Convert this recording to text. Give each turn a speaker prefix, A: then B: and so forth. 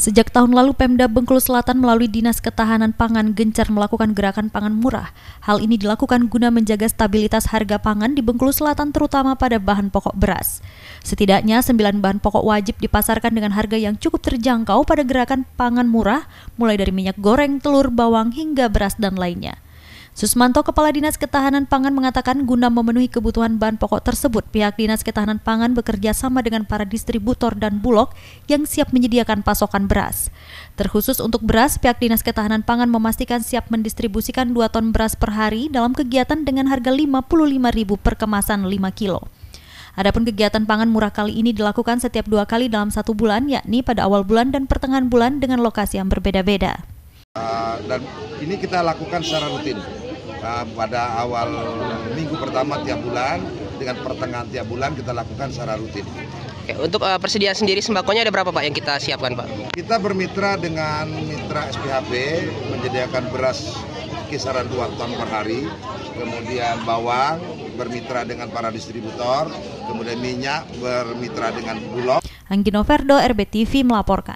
A: Sejak tahun lalu, Pemda Bengkulu Selatan melalui Dinas Ketahanan Pangan gencar melakukan gerakan pangan murah. Hal ini dilakukan guna menjaga stabilitas harga pangan di Bengkulu Selatan terutama pada bahan pokok beras. Setidaknya sembilan bahan pokok wajib dipasarkan dengan harga yang cukup terjangkau pada gerakan pangan murah, mulai dari minyak goreng, telur, bawang, hingga beras dan lainnya. Susmanto, Kepala Dinas Ketahanan Pangan mengatakan guna memenuhi kebutuhan bahan pokok tersebut, pihak Dinas Ketahanan Pangan bekerja sama dengan para distributor dan bulog yang siap menyediakan pasokan beras. Terkhusus untuk beras, pihak Dinas Ketahanan Pangan memastikan siap mendistribusikan 2 ton beras per hari dalam kegiatan dengan harga Rp55.000 per kemasan 5 kilo. Adapun kegiatan pangan murah kali ini dilakukan setiap dua kali dalam satu bulan, yakni pada awal bulan dan pertengahan bulan dengan lokasi yang berbeda-beda.
B: Ah, dan ini kita lakukan secara rutin uh, pada awal minggu pertama tiap bulan dengan pertengahan tiap
C: bulan kita lakukan secara rutin. Oke, untuk uh, ah, persediaan sendiri sembakonya ada berapa Pak yang kita siapkan Pak?
B: Kita bermitra dengan mitra SPHB menyediakan beras kisaran dua ton per hari, kemudian bawang bermitra dengan para distributor, kemudian minyak bermitra dengan Bulog.
A: Anggino Verdo, RBTV melaporkan.